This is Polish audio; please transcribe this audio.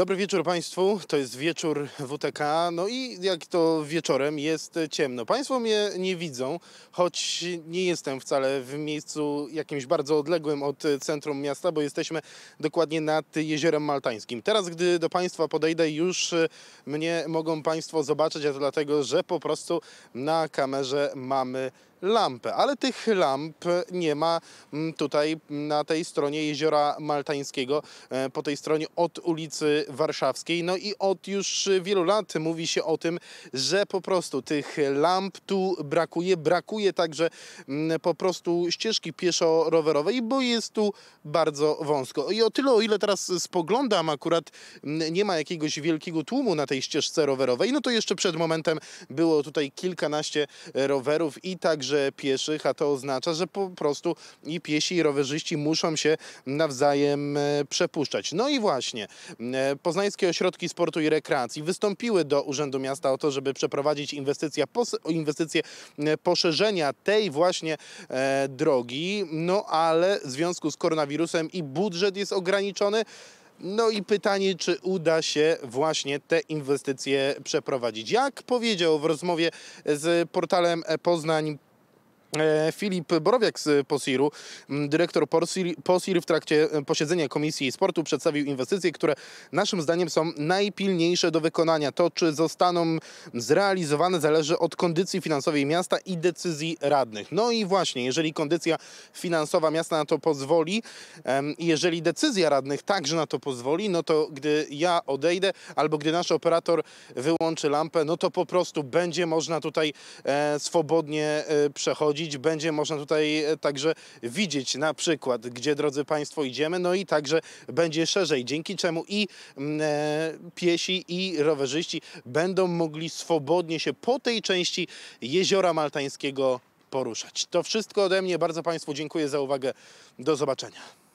Dobry wieczór Państwu, to jest wieczór WTK, no i jak to wieczorem jest ciemno. Państwo mnie nie widzą, choć nie jestem wcale w miejscu jakimś bardzo odległym od centrum miasta, bo jesteśmy dokładnie nad Jeziorem Maltańskim. Teraz, gdy do Państwa podejdę, już mnie mogą Państwo zobaczyć, a to dlatego, że po prostu na kamerze mamy lampę, ale tych lamp nie ma mm, tutaj mm, na tej stronie Jeziora Maltańskiego, e, po tej stronie od ulicy Warszawskiej. No i od już wielu lat mówi się o tym, że po prostu tych lamp tu brakuje. Brakuje także mm, po prostu ścieżki pieszo-rowerowej, bo jest tu bardzo wąsko. I o tyle, o ile teraz spoglądam, akurat nie ma jakiegoś wielkiego tłumu na tej ścieżce rowerowej, no to jeszcze przed momentem było tutaj kilkanaście rowerów i także że pieszych, a to oznacza, że po prostu i piesi, i rowerzyści muszą się nawzajem e, przepuszczać. No i właśnie, e, Poznańskie Ośrodki Sportu i Rekreacji wystąpiły do Urzędu Miasta o to, żeby przeprowadzić inwestycje, inwestycję poszerzenia tej właśnie e, drogi, no ale w związku z koronawirusem i budżet jest ograniczony, no i pytanie, czy uda się właśnie te inwestycje przeprowadzić. Jak powiedział w rozmowie z portalem Poznań E, Filip Borowiak z Posiru, mm, dyrektor Posir w trakcie e, posiedzenia Komisji Sportu przedstawił inwestycje, które naszym zdaniem są najpilniejsze do wykonania. To, czy zostaną zrealizowane, zależy od kondycji finansowej miasta i decyzji radnych. No i właśnie, jeżeli kondycja finansowa miasta na to pozwoli, jeżeli decyzja radnych także na to pozwoli, no to gdy ja odejdę albo gdy nasz operator wyłączy lampę, no to po prostu będzie można tutaj e, swobodnie przechodzić chodzić, będzie można tutaj e, także widzieć na przykład, gdzie drodzy Państwo idziemy, no i także będzie szerzej, dzięki czemu i mm, e, piesi i rowerzyści będą mogli swobodnie się po tej części Jeziora Maltańskiego poruszać. To wszystko ode mnie, bardzo Państwu dziękuję za uwagę, do zobaczenia.